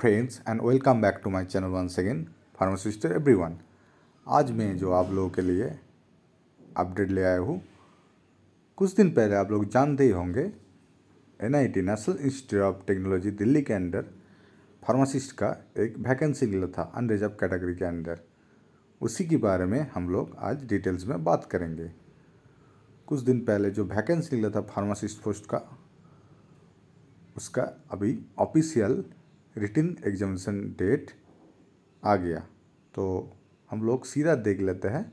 Friends and welcome back to my channel one second pharmacist everyone आज मैं जो आप लोगों के लिए अपडेट ले आया हूँ कुछ दिन पहले आप लोग जानते ही होंगे N I T national institute of technology Delhi के अंडर फार्मासिस्ट का एक वैकेंसी निकला था अनरिजर्व कैटेगरी के अंडर उसी के बारे में हम लोग आज डिटेल्स में बात करेंगे कुछ दिन पहले जो वैकेंसी निकला था फार्मासिस्ट पोस्ट का उसका अभी ऑफिशियल रिटिन एग्जामिनेशन डेट आ गया तो हम लोग सीधा देख लेते हैं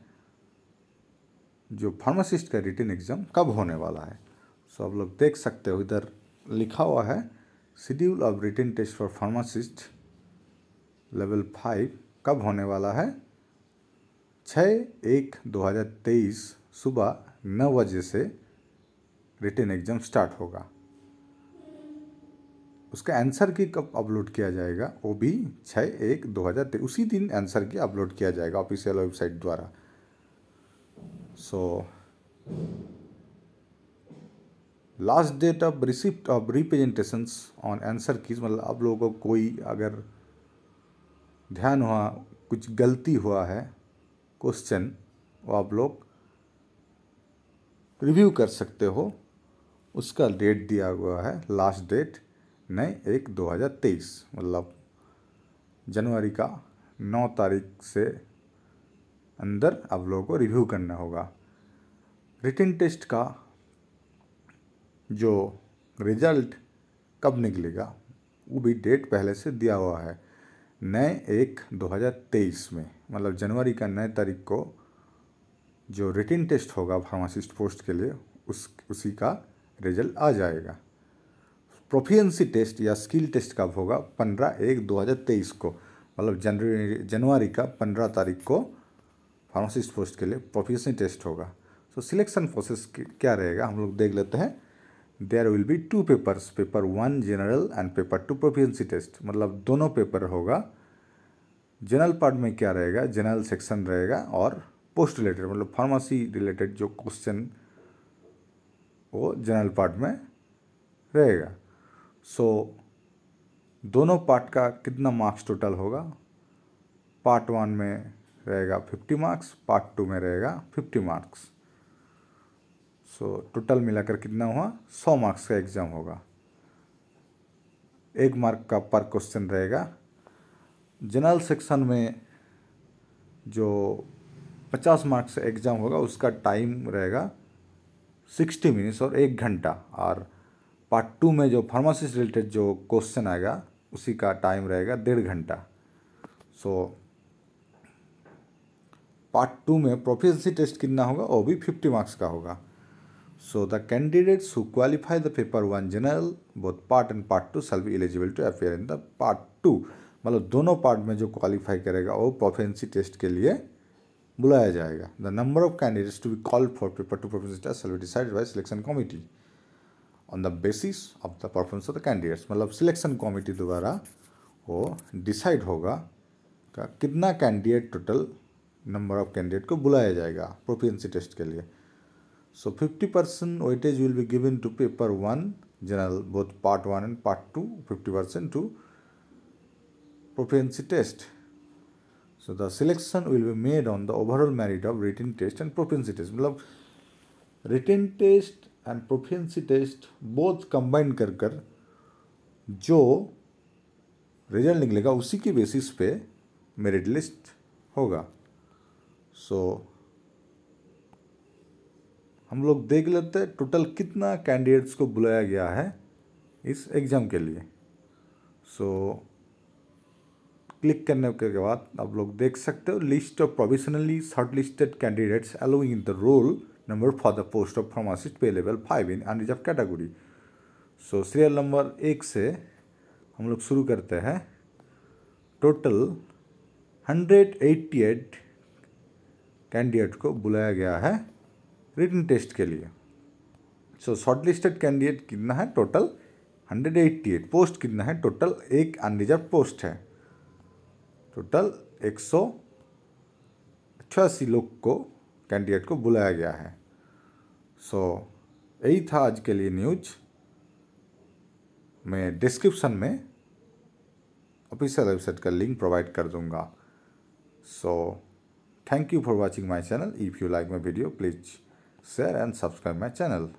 जो फार्मासिस्ट का रिटिन एग्ज़ाम कब होने वाला है सो आप लोग देख सकते हो इधर लिखा हुआ है schedule of written test for pharmacist level five कब होने वाला है छः एक दो हज़ार तेईस सुबह नौ बजे से रिटर्न एग्ज़ाम स्टार्ट होगा उसका आंसर की कब अपलोड किया जाएगा वो भी छः एक दो हज़ार तेईस उसी दिन आंसर की अपलोड किया जाएगा ऑफिशियल वेबसाइट द्वारा so last date of receipt of representation on answer key मतलब आप लोगों को कोई अगर ध्यान हुआ कुछ गलती हुआ है क्वेश्चन वो आप लोग रिव्यू कर सकते हो उसका डेट दिया हुआ है लास्ट डेट नए एक 2023 मतलब जनवरी का नौ तारीख से अंदर आप लोगों को रिव्यू करना होगा रिटर्न टेस्ट का जो रिजल्ट कब निकलेगा वो भी डेट पहले से दिया हुआ है नए एक 2023 में मतलब जनवरी का नए तारीख को जो रिटर्न टेस्ट होगा फार्मासिस्ट पोस्ट के लिए उस उसी का रिजल्ट आ जाएगा प्रोफियंसी टेस्ट या स्किल टेस्ट कब होगा पंद्रह एक दो हज़ार तेईस को मतलब जनवरी जनवरी का पंद्रह तारीख को फार्मासिस्ट पोस्ट के लिए प्रोफियंसी टेस्ट होगा सो सिलेक्शन प्रोसेस क्या रहेगा हम लोग देख लेते हैं there will be two papers paper one general and paper two proficiency test मतलब दोनों पेपर होगा जनरल पार्ट में क्या रहेगा जनरल सेक्शन रहेगा और पोस्ट रिलेटेड मतलब फार्मासी रिलेटेड जो क्वेश्चन वो जनरल पार्ट में रहेगा सो दोनों पार्ट का कितना मार्क्स टोटल होगा पार्ट वन में रहेगा फिफ्टी मार्क्स पार्ट टू में रहेगा फिफ्टी मार्क्स सो टोटल मिलाकर कितना हुआ सौ मार्क्स का एग्ज़ाम होगा एक मार्क का पर क्वेश्चन रहेगा जनरल सेक्शन में जो पचास मार्क्स एग्ज़ाम होगा उसका टाइम रहेगा सिक्सटी मिनट्स और एक घंटा और पार्ट टू में जो फार्मासी से रिलेटेड जो क्वेश्चन आएगा उसी का टाइम रहेगा डेढ़ घंटा सो पार्ट टू में प्रोफिशंसी टेस्ट कितना होगा वो भी फिफ्टी मार्क्स का होगा so the candidates who qualify the paper one general both part and part two shall eligible to appear in the part two मतलब दोनों पार्ट में जो क्वालिफाई करेगा वो प्रोफेंसी टेस्ट के लिए बुलाया जाएगा the number of candidates to be called for paper two proficiency test shall decided by selection committee on the basis of the performance of the candidates मतलब सिलेक्शन कमेटी द्वारा वो decide होगा का कितना candidate total number of candidate को बुलाया जाएगा proficiency test के लिए so fifty percent weightage will be given to paper one general both part one and part two fifty percent to proficiency test so the selection will be made on the overall merit of written test and proficiency test मतलब written test and proficiency test both combine कर कर जो result निकलेगा उसी के basis पे merit list होगा सो so, हम लोग देख लेते हैं टोटल कितना कैंडिडेट्स को बुलाया गया है इस एग्ज़ाम के लिए सो so, क्लिक करने के बाद आप लोग देख सकते हो list of provisionally short listed candidates allowing in the roll number for the post of pharmacist pay level 5 in unreserved category. So serial number एक से हम लोग शुरू करते हैं total hundred eighty eight candidate को बुलाया गया है रिटन टेस्ट के लिए सो शॉर्ट लिस्टेड कैंडिडेट कितना है total hundred eighty eight post कितना है टोटल एक अनरिजर्व पोस्ट है टोटल एक सौ छियासी लोग को कैंडिडेट को बुलाया गया है सो so, यही था आज के लिए न्यूज मैं डिस्क्रिप्शन में ऑफिशियल वेबसाइट का लिंक प्रोवाइड कर दूंगा so thank you for watching my channel if you like my video please share and subscribe my channel